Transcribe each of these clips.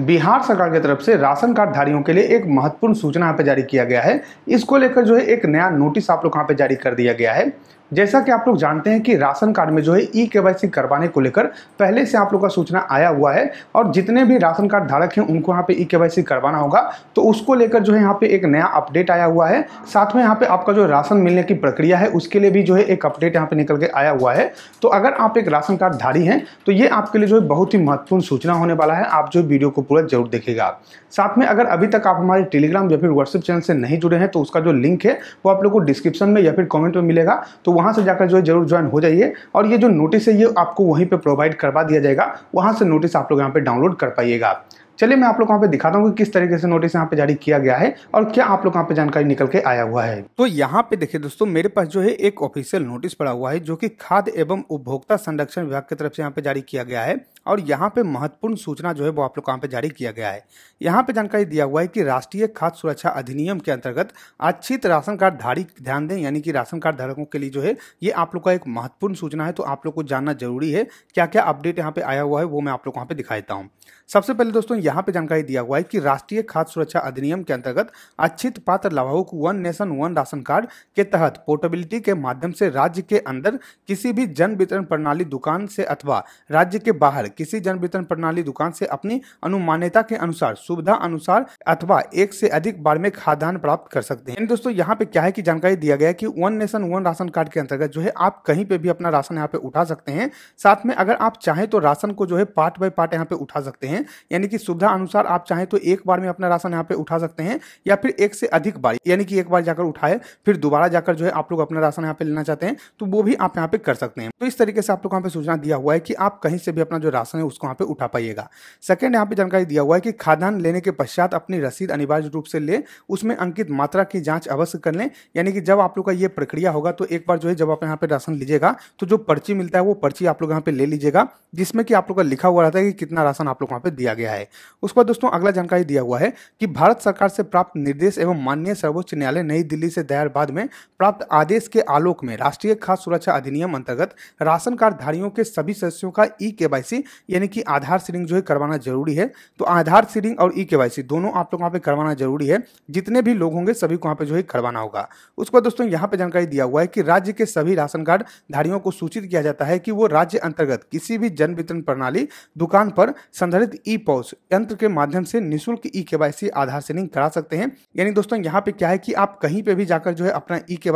बिहार सरकार की तरफ से राशन कार्डधारियों के लिए एक महत्वपूर्ण सूचना यहाँ पे जारी किया गया है इसको लेकर जो है एक नया नोटिस आप लोग यहाँ पे जारी कर दिया गया है जैसा कि आप लोग जानते हैं कि राशन कार्ड में जो है ई के करवाने को लेकर पहले से आप लोग का सूचना आया हुआ है और जितने भी राशन कार्ड धारक हैं उनको यहाँ पे ई के करवाना होगा तो उसको लेकर जो है यहाँ पे एक नया अपडेट आया हुआ है साथ में यहाँ पे आपका जो राशन मिलने की प्रक्रिया है उसके लिए भी जो है एक अपडेट यहाँ पे निकल के आया हुआ है तो अगर आप एक राशन कार्ड धारी हैं तो ये आपके लिए जो है बहुत ही महत्वपूर्ण सूचना होने वाला है आप जो वीडियो को पूरा जरूर देखेगा साथ में अगर अभी तक आप हमारे टेलीग्राम या फिर व्हाट्सएप चैनल से नहीं जुड़े हैं तो उसका जो लिंक है वो आप लोग को डिस्क्रिप्शन में या फिर कॉमेंट में मिलेगा तो वहाँ से जाकर जो है जरूर ज्वाइन हो जाइए और ये जो नोटिस है ये आपको वहीं पर प्रोवाइड करवा दिया जाएगा वहाँ से नोटिस आप लोग यहाँ पर डाउनलोड कर पाइएगा चलिए मैं आप लोग यहाँ पे दिखाता हूँ कि किस तरीके से नोटिस यहाँ पे जारी किया गया है और क्या आप लोग यहाँ पे जानकारी निकल के आया हुआ है तो यहाँ पे देखिए दोस्तों मेरे पास जो है एक ऑफिशियल नोटिस पड़ा हुआ है जो कि खाद्य एवं उपभोक्ता संरक्षण विभाग की तरफ से यहाँ पे जारी किया गया है और यहाँ पे महत्वपूर्ण सूचना जो है वो आप लोग कहाँ पे जारी किया गया है यहाँ पे जानकारी दिया हुआ है कि राष्ट्रीय खाद्य सुरक्षा अधिनियम के अंतर्गत अच्छी राशन कार्ड धारी ध्यान दें यानी कि राशन कार्ड धारकों के लिए जो है ये आप लोग का एक महत्वपूर्ण सूचना है तो आप लोग को जानना जरूरी है क्या क्या अपडेट यहाँ पे आया हुआ है वो मैं आप लोग यहाँ पे दिखा देता हूँ सबसे पहले दोस्तों यहाँ पे जानकारी दिया हुआ है कि राष्ट्रीय खाद्य सुरक्षा अधिनियम के अंतर्गत अच्छित पात्र लाभुक one nation one ration card के तहत पोर्टेबिलिटी के माध्यम से राज्य के अंदर किसी भी जन वितरण प्रणाली दुकान से अथवा राज्य के बाहर किसी जन वितरण प्रणाली दुकान से अपनी अनुमान्यता के अनुसार सुविधा अनुसार अथवा एक से अधिक बार में खाद्यान्न प्राप्त कर सकते हैं दोस्तों यहाँ पे क्या है की जानकारी दिया गया की one nation one ration card के अंतर्गत जो है आप कहीं पे भी अपना राशन यहाँ पे उठा सकते हैं साथ में अगर आप चाहें तो राशन को जो है पार्ट बाय पार्ट यहाँ पे उठा सकते हैं यानी कि सुविधा अनुसार आप चाहें तो एक बार में अपना राशन यहाँ पे उठा सकते हैं या फिर एक से अधिक बार यानी कि एक बार जाकर उठाए फिर दोबारा जाकर जो है आप लोग अपना राशन यहाँ पे लेना चाहते हैं तो वो भी आप यहाँ पे कर सकते हैं तो इस तरीके से आप लोग यहाँ पे सूचना दिया हुआ है कि आप कहीं से भी अपना जो राशन शासन है उसको यहाँ पे उठा पाइएगा सेकेंड यहाँ पे जानकारी दिया हुआ है कि खाद्यान्न लेने के पश्चात अपनी रसीद अनिवार्य रूप से ले उसमें अंकित मात्रा की जाँच अवश्य कर लें यानी कि जब आप लोग का ये प्रक्रिया होगा तो एक बार जो है जब आप यहाँ पे राशन लीजिएगा तो जो पर्ची मिलता है वो पर्ची आप लोग यहाँ पे ले लीजिएगा जिसमें कि आप लोग का लिखा हुआ रहता है कि कितना राशन आप लोग यहाँ पे दिया गया है उसके बाद दोस्तों अगला जानकारी दिया हुआ है कि भारत सरकार से प्राप्त निर्देश एवं माननीय सर्वोच्च न्यायालय नई दिल्ली से दायर बाद में प्राप्त आदेश के आलोक में राष्ट्रीय खाद्य सुरक्षा अधिनियम अंतर्गत राशन कार्डधारियों के सभी सदस्यों का ई केवाईसी यानी कि आधार सीडिंग जो है करवाना जरूरी है तो आधार सीडिंग और ई के दोनों आप लोग वहाँ पे करवाना जरूरी है जितने भी लोग होंगे सभी को वहाँ पे जो है करवाना होगा उसके बाद दोस्तों यहाँ पे जानकारी दिया हुआ है कि राज्य के सभी राशन कार्ड धारियों को सूचित किया जाता है कि वो राज्य अंतर्गत किसी भी जन वितरण प्रणाली दुकान पर संधारित ई पॉस यंत्र के माध्यम से निःशुल्क ई के आधार सीडिंग करा सकते हैं यानी दोस्तों यहाँ पे क्या है कि आप कहीं पर भी जाकर जो है अपना ई के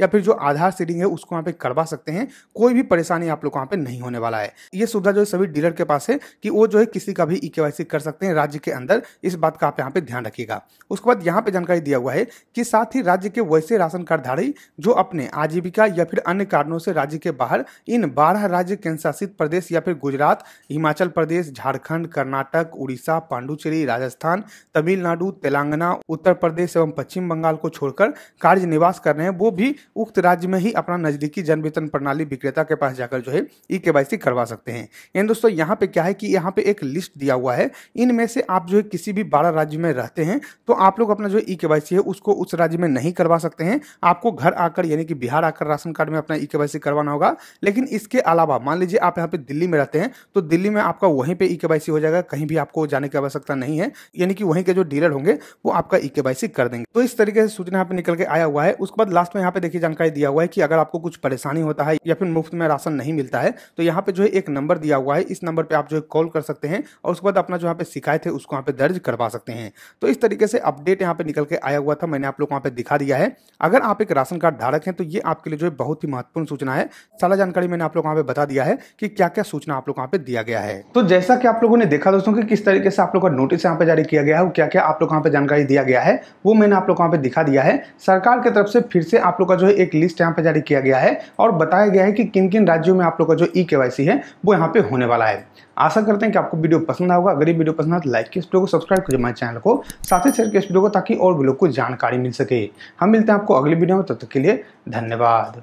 या फिर जो आधार सीडिंग है उसको वहाँ पे करवा सकते हैं कोई भी परेशानी आप लोग वहाँ पे नहीं होने वाला है ये सुविधा जो है सभी डीलर के पास है कि वो जो है किसी का भी ई e कर सकते हैं राज्य के अंदर इस बात का आप यहाँ पे ध्यान रखिएगा उसके बाद यहाँ पे जानकारी दिया हुआ है कि साथ ही राज्य के वैसे राशन कार्डधारी जो अपने आजीविका या फिर अन्य कारणों से राज्य के बाहर इन बारह राज्य केंद्रशासित प्रदेश या फिर गुजरात हिमाचल प्रदेश झारखंड कर्नाटक उड़ीसा पांडुचेरी राजस्थान तमिलनाडु तेलंगाना उत्तर प्रदेश एवं पश्चिम बंगाल को छोड़कर कार्य निवास कर रहे हैं वो भी उक्त राज्य में ही अपना नजदीकी जन वेतन प्रणाली विक्रेता के पास जाकर जो है ई e के करवा सकते हैं यानी दोस्तों दोस्तों यहाँ पे क्या है कि यहाँ पे एक लिस्ट दिया हुआ है इनमें से आप जो है किसी भी बारह राज्य में रहते हैं तो आप लोग अपना जो ई e के है उसको उस राज्य में नहीं करवा सकते हैं आपको घर आकर यानी कि बिहार आकर राशन कार्ड में अपना ई e के करवाना होगा लेकिन इसके अलावा मान लीजिए आप यहाँ पे दिल्ली में रहते हैं तो दिल्ली में आपका वहीं पे ई e के हो जाएगा कहीं भी आपको जाने की आवश्यकता नहीं है यानी कि वहीं के जो डीलर होंगे वो आपका ई के कर देंगे तो इस तरीके से सूचना यहाँ पे निकल के आया हुआ है उसके बाद लास्ट में यहाँ पे देखिए जानकारी दिया हुआ है कि अगर आपको कुछ परेशानी होता है या फिर मुफ्त में राशन नहीं मिलता है तो यहाँ पे जो है एक नंबर दिया हुआ है है इस नंबर पर आप जो है कॉल कर सकते हैं और उसके बाद अपना जो यहाँ पे शिकायत है उसको यहाँ पे दर्ज करवा सकते हैं तो इस तरीके से अपडेट यहाँ पे निकल के आया हुआ था मैंने आप लोग वहाँ पे दिखा दिया है अगर आप एक राशन कार्ड धारक हैं तो ये आपके लिए जो है बहुत ही महत्वपूर्ण सूचना है सारा जानकारी मैंने आप लोग वहाँ पे बता दिया है कि क्या क्या सूचना आप लोग वहाँ पे दिया गया है तो जैसा कि आप लोगों ने देखा दोस्तों की किस तरीके से आप लोग का नोटिस यहाँ पे जारी किया गया है क्या क्या आप लोग यहाँ पे जानकारी दिया गया है वो मैंने आप लोग वहाँ पे दिखा दिया है सरकार की तरफ से फिर से आप लोग का जो है एक लिस्ट यहाँ पे जारी किया गया है और बताया गया है कि किन किन राज्यों में आप लोग का जो ई के है वो यहाँ पे होने वाला वाला है आशा करते हैं कि आपको वीडियो पसंद आएगा अगर ये वीडियो पसंद आए तो लाइक की इस वीडियो को सब्सक्राइब करिए हमारे चैनल को साथ ही शेयर किए इस वीडियो को ताकि और भी लोग को जानकारी मिल सके हम मिलते हैं आपको अगले वीडियो में तब तक के लिए धन्यवाद